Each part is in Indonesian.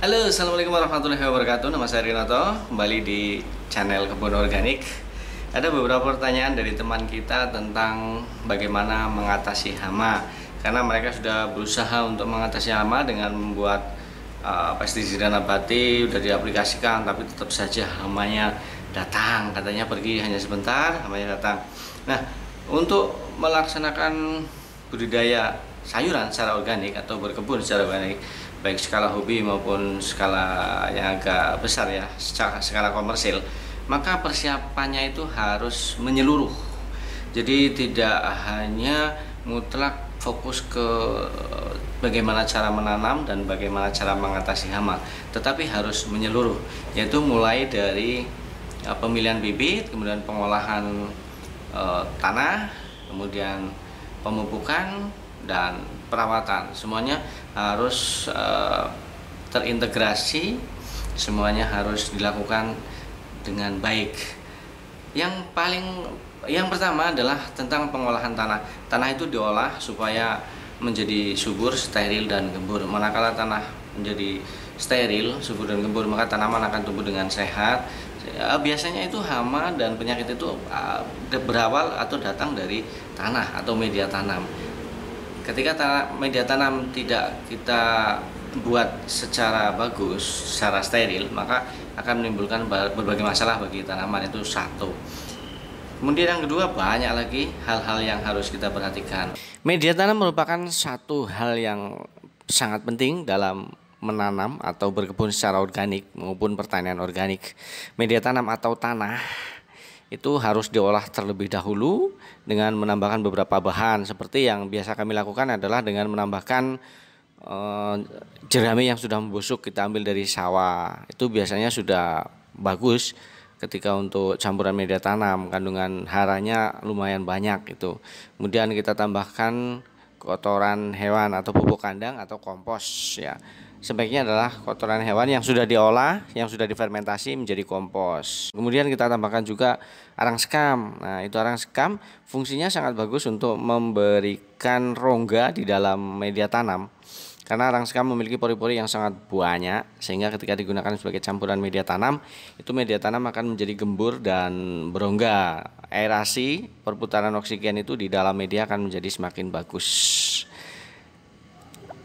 Halo, Assalamualaikum warahmatullahi wabarakatuh Nama saya Rinato, kembali di channel Kebun Organik Ada beberapa pertanyaan dari teman kita tentang bagaimana mengatasi hama Karena mereka sudah berusaha untuk mengatasi hama dengan membuat uh, pestisida nabati Sudah diaplikasikan, tapi tetap saja hamanya datang Katanya pergi hanya sebentar, hamanya datang Nah, untuk melaksanakan budidaya sayuran secara organik atau berkebun secara organik baik skala hobi maupun skala yang agak besar ya secara skala komersil maka persiapannya itu harus menyeluruh jadi tidak hanya mutlak fokus ke bagaimana cara menanam dan bagaimana cara mengatasi hama tetapi harus menyeluruh yaitu mulai dari eh, pemilihan bibit kemudian pengolahan e, tanah kemudian pemupukan dan perawatan semuanya harus e, terintegrasi semuanya harus dilakukan dengan baik yang paling yang pertama adalah tentang pengolahan tanah tanah itu diolah supaya menjadi subur steril dan gembur manakala tanah menjadi steril subur dan gembur maka tanaman akan tumbuh dengan sehat eh, biasanya itu hama dan penyakit itu eh, berawal atau datang dari tanah atau media tanam ketika media tanam tidak kita buat secara bagus, secara steril, maka akan menimbulkan berbagai masalah bagi tanaman itu satu. Kemudian yang kedua banyak lagi hal-hal yang harus kita perhatikan. Media tanam merupakan satu hal yang sangat penting dalam menanam atau berkebun secara organik maupun pertanian organik. Media tanam atau tanah itu harus diolah terlebih dahulu dengan menambahkan beberapa bahan seperti yang biasa kami lakukan adalah dengan menambahkan e, jerami yang sudah membusuk kita ambil dari sawah itu biasanya sudah bagus ketika untuk campuran media tanam kandungan haranya lumayan banyak itu kemudian kita tambahkan kotoran hewan atau pupuk kandang atau kompos ya. Sebaiknya adalah kotoran hewan yang sudah diolah, yang sudah difermentasi menjadi kompos. Kemudian kita tambahkan juga arang sekam. Nah, itu arang sekam fungsinya sangat bagus untuk memberikan rongga di dalam media tanam karena sekam memiliki pori-pori yang sangat banyak sehingga ketika digunakan sebagai campuran media tanam, itu media tanam akan menjadi gembur dan berongga. Aerasi perputaran oksigen itu di dalam media akan menjadi semakin bagus.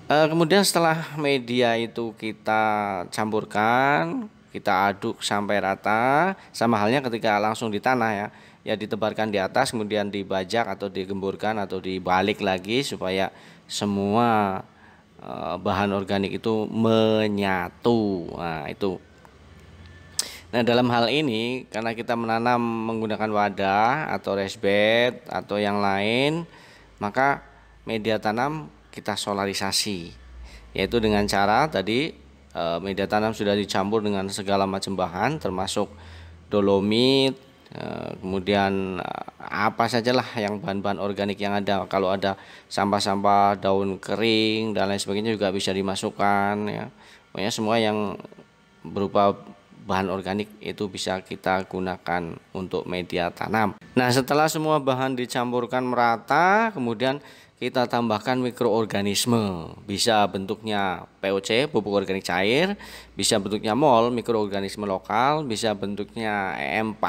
E, kemudian setelah media itu kita campurkan, kita aduk sampai rata sama halnya ketika langsung di tanah ya ya ditebarkan di atas kemudian dibajak atau digemburkan atau dibalik lagi supaya semua Eh, bahan organik itu menyatu. Nah, itu. Nah, dalam hal ini karena kita menanam menggunakan wadah atau raised bed atau yang lain, maka media tanam kita solarisasi yaitu dengan cara tadi eh, media tanam sudah dicampur dengan segala macam bahan termasuk dolomit Eh, kemudian eh, apa sajalah yang bahan-bahan organik yang ada kalau ada sampah-sampah daun kering dan lain sebagainya juga bisa dimasukkan ya pokoknya semua yang berupa bahan organik itu bisa kita gunakan untuk media tanam nah setelah semua bahan dicampurkan merata kemudian kita tambahkan mikroorganisme. Bisa bentuknya POC, pupuk organik cair, bisa bentuknya mol, mikroorganisme lokal, bisa bentuknya e EM4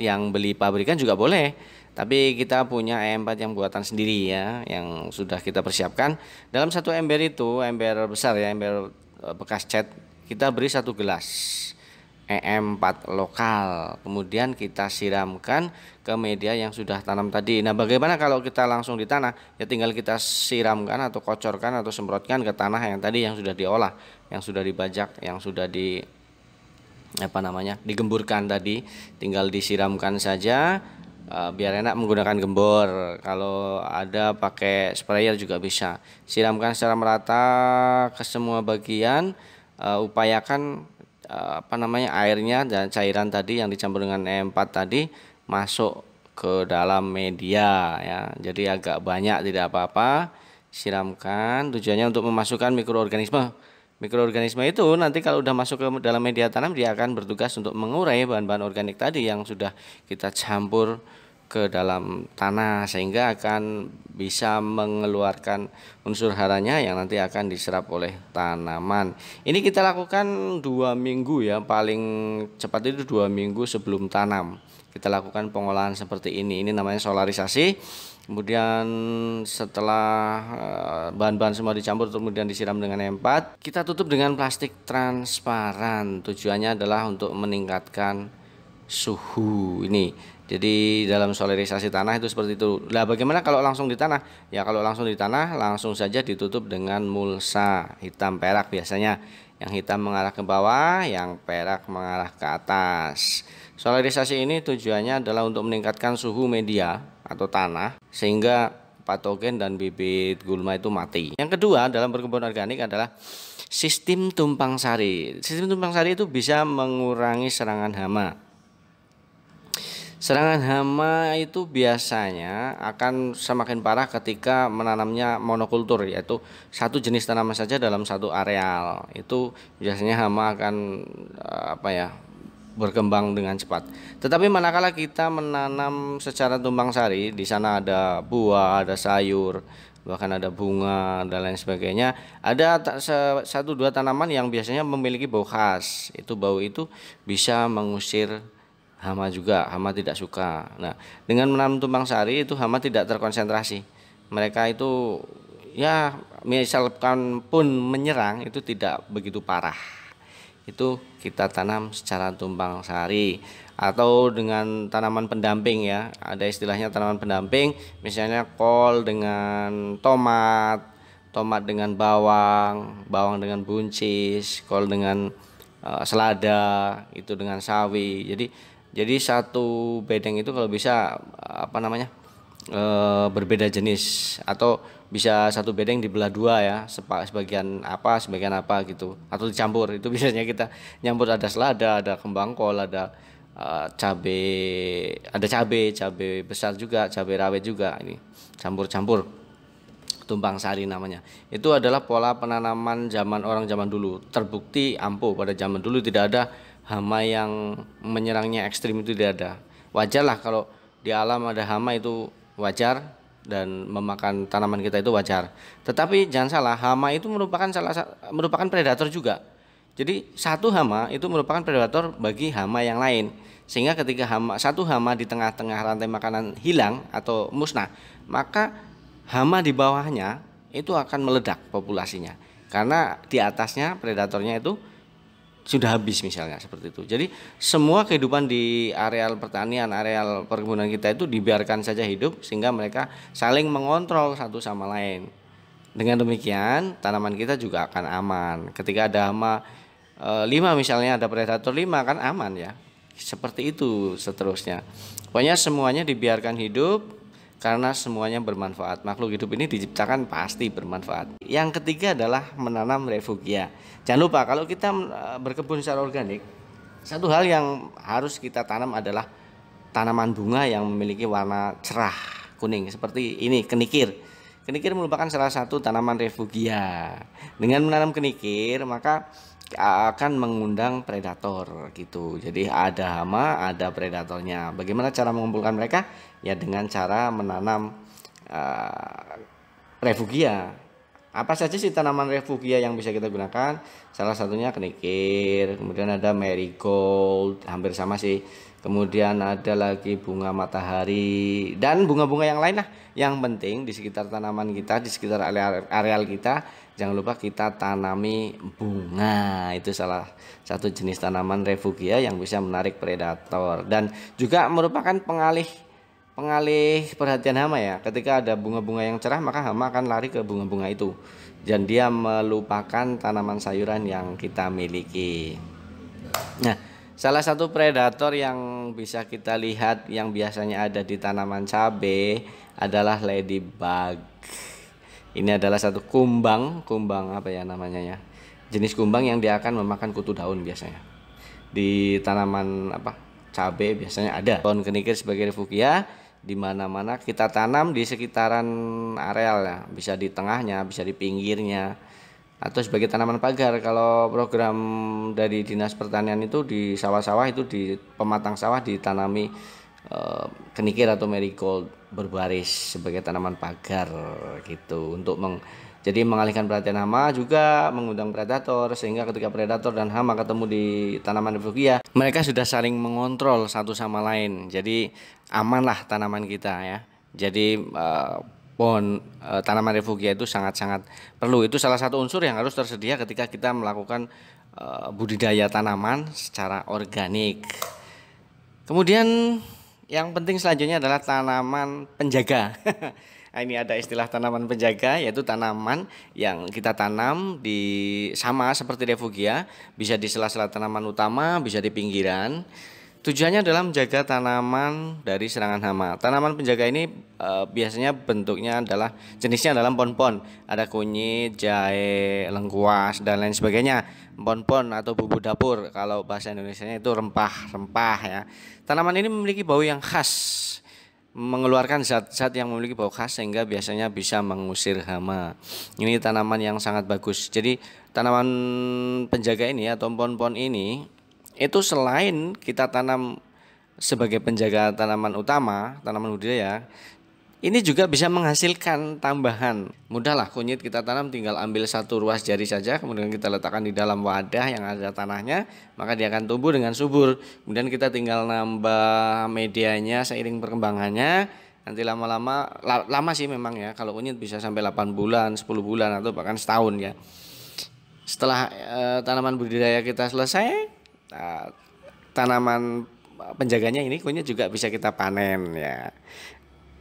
yang beli pabrikan juga boleh. Tapi kita punya e EM4 yang buatan sendiri ya, yang sudah kita persiapkan. Dalam satu ember itu, ember besar ya, ember e, bekas cat, kita beri satu gelas EM4 lokal. Kemudian kita siramkan ke media yang sudah tanam tadi. Nah, bagaimana kalau kita langsung di tanah? Ya tinggal kita siramkan atau kocorkan atau semprotkan ke tanah yang tadi yang sudah diolah, yang sudah dibajak, yang sudah di apa namanya? digemburkan tadi. Tinggal disiramkan saja eh, biar enak menggunakan gembor. Kalau ada pakai sprayer juga bisa. Siramkan secara merata ke semua bagian. Eh, upayakan Eh, apa namanya airnya dan cairan tadi yang dicampur dengan E4 tadi masuk ke dalam media ya. Jadi agak banyak tidak apa-apa. Siramkan tujuannya untuk memasukkan mikroorganisme. Mikroorganisme itu nanti kalau udah masuk ke dalam media tanam dia akan bertugas untuk mengurai bahan-bahan organik tadi yang sudah kita campur ke dalam tanah sehingga akan bisa mengeluarkan unsur haranya yang nanti akan diserap oleh tanaman. Ini kita lakukan dua minggu ya paling cepat itu dua minggu sebelum tanam. Kita lakukan pengolahan seperti ini. Ini namanya solarisasi. Kemudian setelah eh, bahan-bahan semua dicampur kemudian disiram dengan empat, kita tutup dengan plastik transparan. Tujuannya adalah untuk meningkatkan suhu ini jadi dalam solarisasi tanah itu seperti itu. Nah, bagaimana kalau langsung di tanah? Ya kalau langsung di tanah langsung saja ditutup dengan mulsa hitam perak biasanya. Yang hitam mengarah ke bawah, yang perak mengarah ke atas. Solarisasi ini tujuannya adalah untuk meningkatkan suhu media atau tanah sehingga patogen dan bibit gulma itu mati. Yang kedua dalam perkebunan organik adalah sistem tumpang sari. Sistem tumpang sari itu bisa mengurangi serangan hama Serangan hama itu biasanya akan semakin parah ketika menanamnya monokultur yaitu satu jenis tanaman saja dalam satu areal. Itu biasanya hama akan eh, apa ya? berkembang dengan cepat. Tetapi manakala kita menanam secara tumpang sari, di sana ada buah, ada sayur, bahkan ada bunga dan lain sebagainya. Ada satu dua tanaman yang biasanya memiliki bau khas. Itu bau itu bisa mengusir hama juga, hama tidak suka. Nah, dengan menanam tumpang sari itu hama tidak terkonsentrasi. Mereka itu ya misalkan pun menyerang itu tidak begitu parah. Itu kita tanam secara tumpang sari atau dengan tanaman pendamping ya. Ada istilahnya tanaman pendamping, misalnya kol dengan tomat, tomat dengan bawang, bawang dengan buncis, kol dengan eh, selada, itu dengan sawi. Jadi jadi satu bedeng itu kalau bisa apa namanya? E, berbeda jenis atau bisa satu bedeng dibelah dua ya, sebagian apa, sebagian apa gitu atau dicampur. Itu biasanya kita nyampur ada selada, ada kembang kol, ada e, cabe ada cabe cabe besar juga cabe rawit juga ini campur-campur tumbang sari namanya itu adalah pola penanaman zaman orang zaman dulu terbukti ampuh pada zaman dulu tidak ada hama yang menyerangnya ekstrim itu tidak ada. Wajarlah kalau di alam ada hama itu wajar dan memakan tanaman kita itu wajar. Tetapi jangan salah, hama itu merupakan salah merupakan predator juga. Jadi satu hama itu merupakan predator bagi hama yang lain. Sehingga ketika hama satu hama di tengah-tengah rantai makanan hilang atau musnah, maka hama di bawahnya itu akan meledak populasinya. Karena di atasnya predatornya itu sudah habis misalnya seperti itu. Jadi semua kehidupan di areal pertanian, areal perkebunan kita itu dibiarkan saja hidup sehingga mereka saling mengontrol satu sama lain. Dengan demikian tanaman kita juga akan aman. Ketika ada hama e, lima misalnya ada predator lima kan aman ya. Seperti itu seterusnya. Pokoknya semuanya dibiarkan hidup karena semuanya bermanfaat. Makhluk hidup ini diciptakan pasti bermanfaat. Yang ketiga adalah menanam refugia. Jangan lupa kalau kita e, berkebun secara organik, satu hal yang harus kita tanam adalah tanaman bunga yang memiliki warna cerah kuning seperti ini kenikir. Kenikir merupakan salah satu tanaman refugia. Dengan menanam kenikir, maka akan mengundang predator gitu. Jadi ada hama, ada predatornya. Bagaimana cara mengumpulkan mereka? Ya dengan cara menanam uh, refugia apa saja sih tanaman refugia yang bisa kita gunakan? Salah satunya kenikir, kemudian ada marigold, hampir sama sih. Kemudian ada lagi bunga matahari dan bunga-bunga yang lain lah. Yang penting di sekitar tanaman kita, di sekitar areal, areal kita, jangan lupa kita tanami bunga. Itu salah satu jenis tanaman refugia yang bisa menarik predator dan juga merupakan pengalih pengalih perhatian hama ya. Ketika ada bunga-bunga yang cerah, maka hama akan lari ke bunga-bunga itu. Dan dia melupakan tanaman sayuran yang kita miliki. Nah, salah satu predator yang bisa kita lihat yang biasanya ada di tanaman cabai adalah ladybug. Ini adalah satu kumbang, kumbang apa ya namanya ya? Jenis kumbang yang dia akan memakan kutu daun biasanya. Di tanaman apa? Cabai biasanya ada. Pohon kenikir sebagai refugia di mana-mana kita tanam di sekitaran areal ya bisa di tengahnya bisa di pinggirnya atau sebagai tanaman pagar kalau program dari dinas pertanian itu di sawah-sawah itu di pematang sawah ditanami e, kenikir atau merigold berbaris sebagai tanaman pagar gitu untuk meng jadi mengalihkan perhatian hama juga mengundang predator sehingga ketika predator dan hama ketemu di tanaman refugia, mereka sudah saling mengontrol satu sama lain. Jadi amanlah tanaman kita ya. Jadi uh, pohon e, tanaman refugia itu sangat-sangat perlu. Itu salah satu unsur yang harus tersedia ketika kita melakukan e, budidaya tanaman secara organik. Kemudian yang penting selanjutnya adalah tanaman penjaga. Nah, ini ada istilah tanaman penjaga yaitu tanaman yang kita tanam di sama seperti refugia, bisa di sela-sela tanaman utama, bisa di pinggiran. Tujuannya adalah menjaga tanaman dari serangan hama. Tanaman penjaga ini e, biasanya bentuknya adalah jenisnya dalam pon-pon ada kunyit, jahe, lengkuas dan lain sebagainya. pon-pon atau bumbu dapur kalau bahasa Indonesia itu rempah-rempah ya. Tanaman ini memiliki bau yang khas mengeluarkan zat-zat yang memiliki bau khas sehingga biasanya bisa mengusir hama. Ini tanaman yang sangat bagus. Jadi tanaman penjaga ini atau pohon-pohon ini itu selain kita tanam sebagai penjaga tanaman utama, tanaman budidaya, ini juga bisa menghasilkan tambahan. Mudahlah kunyit kita tanam tinggal ambil satu ruas jari saja kemudian kita letakkan di dalam wadah yang ada tanahnya, maka dia akan tumbuh dengan subur. Kemudian kita tinggal nambah medianya seiring perkembangannya. Nanti lama-lama lama sih memang ya kalau kunyit bisa sampai 8 bulan, 10 bulan atau bahkan setahun ya. Setelah e, tanaman budidaya kita selesai, eh, tanaman eh, penjaganya ini kunyit juga bisa kita panen ya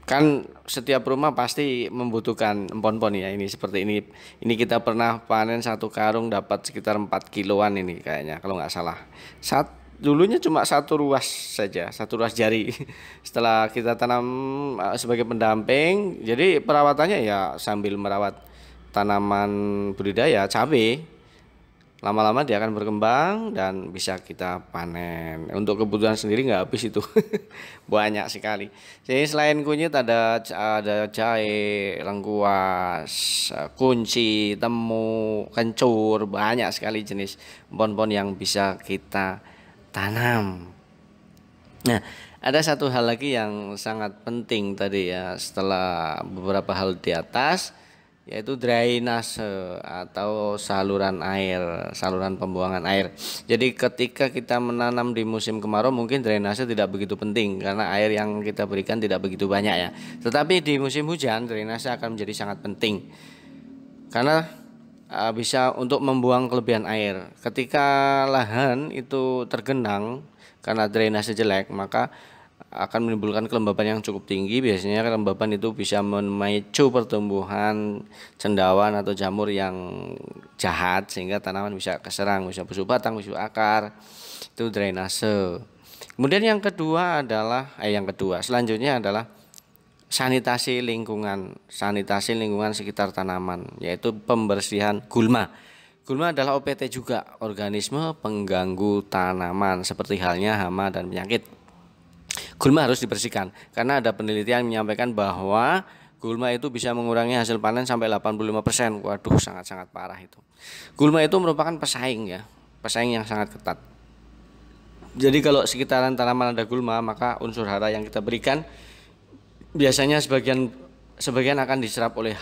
kan setiap rumah pasti membutuhkan empon pon ya ini seperti ini ini kita pernah panen satu karung dapat sekitar 4 kiloan ini kayaknya kalau nggak salah saat dulunya cuma satu ruas saja satu ruas jari setelah kita tanam eh, sebagai pendamping jadi perawatannya ya sambil merawat tanaman budidaya cabai lama-lama dia akan berkembang dan bisa kita panen. Untuk kebutuhan sendiri nggak habis itu banyak sekali. Jadi selain kunyit ada ada jahe, lengkuas, eh, kunci, temu, kencur, banyak sekali jenis bonbon yang bisa kita tanam. Nah, ada satu hal lagi yang sangat penting tadi ya setelah beberapa hal di atas yaitu drainase atau saluran air, saluran pembuangan air. Jadi ketika kita menanam di musim kemarau mungkin drainase tidak begitu penting karena air yang kita berikan tidak begitu banyak ya. Tetapi di musim hujan drainase akan menjadi sangat penting. Karena e, bisa untuk membuang kelebihan air. Ketika lahan itu tergenang karena drainase jelek, maka akan menimbulkan kelembapan yang cukup tinggi. Biasanya kelembapan itu bisa memicu pertumbuhan cendawan atau jamur yang jahat sehingga tanaman bisa keserang, bisa busuk batang, busuk akar. Itu drainase. Kemudian yang kedua adalah eh yang kedua selanjutnya adalah sanitasi lingkungan, sanitasi lingkungan sekitar tanaman yaitu pembersihan gulma. Gulma adalah OPT juga, organisme pengganggu tanaman seperti halnya hama dan penyakit. Gulma harus dibersihkan karena ada penelitian menyampaikan bahwa Gulma itu bisa mengurangi hasil panen sampai 85%. Waduh, sangat-sangat parah itu. Gulma itu merupakan pesaing ya, pesaing yang sangat ketat. Jadi kalau sekitaran tanaman ada gulma, maka unsur hara yang kita berikan biasanya sebagian sebagian akan diserap oleh,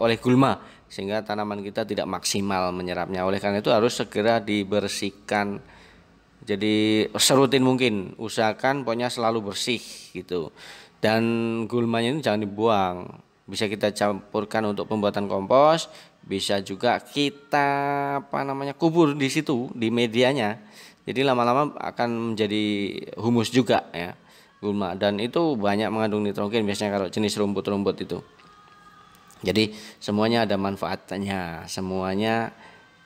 oleh gulma sehingga tanaman kita tidak maksimal menyerapnya. Oleh karena itu harus segera dibersihkan jadi serutin mungkin, usahakan pokoknya selalu bersih gitu. Dan gulmanya ini jangan dibuang. Bisa kita campurkan untuk pembuatan kompos, bisa juga kita apa namanya kubur di situ di medianya. Jadi lama-lama akan menjadi humus juga ya gulma dan itu banyak mengandung nitrogen biasanya kalau jenis rumput-rumput itu. Jadi semuanya ada manfaatnya, semuanya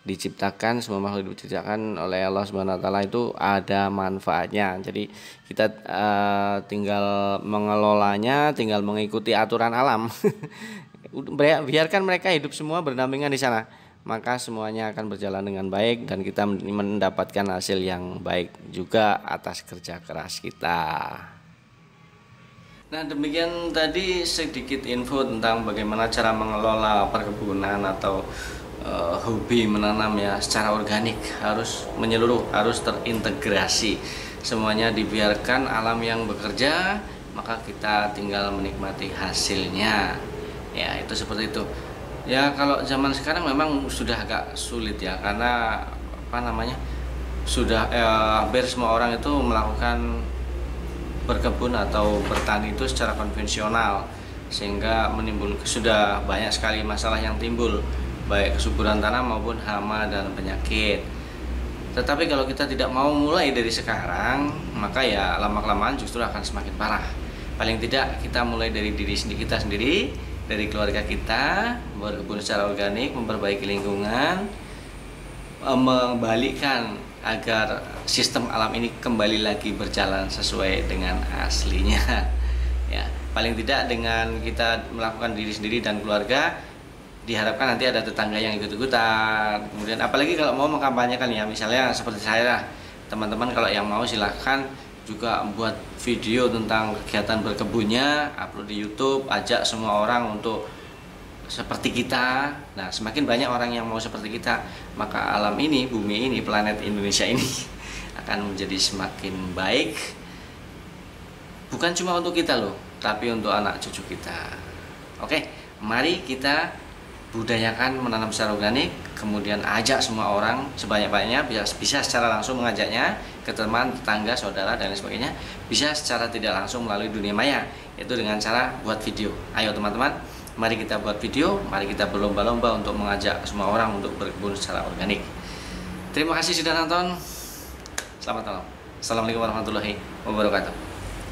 diciptakan semua makhluk diciptakan oleh Allah Subhanahu wa taala itu ada manfaatnya. Jadi kita uh, tinggal mengelolanya, tinggal mengikuti aturan alam. Biarkan mereka hidup semua berdampingan di sana. Maka semuanya akan berjalan dengan baik dan kita mendapatkan hasil yang baik juga atas kerja keras kita. Nah demikian tadi sedikit info tentang bagaimana cara mengelola perkebunan atau uh, hobi menanam ya secara organik harus menyeluruh harus terintegrasi semuanya dibiarkan alam yang bekerja maka kita tinggal menikmati hasilnya ya itu seperti itu ya kalau zaman sekarang memang sudah agak sulit ya karena apa namanya sudah eh, hampir semua orang itu melakukan berkebun atau bertani itu secara konvensional sehingga menimbul sudah banyak sekali masalah yang timbul baik kesuburan tanah maupun hama dan penyakit. Tetapi kalau kita tidak mau mulai dari sekarang, maka ya lama-kelamaan justru akan semakin parah. Paling tidak kita mulai dari diri sendiri kita sendiri, dari keluarga kita, berkebun secara organik, memperbaiki lingkungan, eh, membalikkan agar sistem alam ini kembali lagi berjalan sesuai dengan aslinya. Ya, paling tidak dengan kita melakukan diri sendiri dan keluarga diharapkan nanti ada tetangga yang ikut-ikutan. Kemudian apalagi kalau mau mengkampanyekan ya, misalnya seperti saya, teman-teman kalau yang mau silahkan juga buat video tentang kegiatan berkebunnya, upload di YouTube, ajak semua orang untuk seperti kita. Nah, semakin banyak orang yang mau seperti kita, maka alam ini, bumi ini, planet Indonesia ini akan menjadi semakin baik. Bukan cuma untuk kita loh, tapi untuk anak cucu kita. Oke, mari kita budayakan menanam secara organik, kemudian ajak semua orang sebanyak-banyaknya bisa, bisa secara langsung mengajaknya ke teman, tetangga, saudara dan lain sebagainya, bisa secara tidak langsung melalui dunia maya, yaitu dengan cara buat video. Ayo teman-teman, mari kita buat video, mari kita berlomba-lomba untuk mengajak semua orang untuk berkebun secara organik. Terima kasih sudah nonton. Selamat malam. Assalamualaikum warahmatullahi wabarakatuh.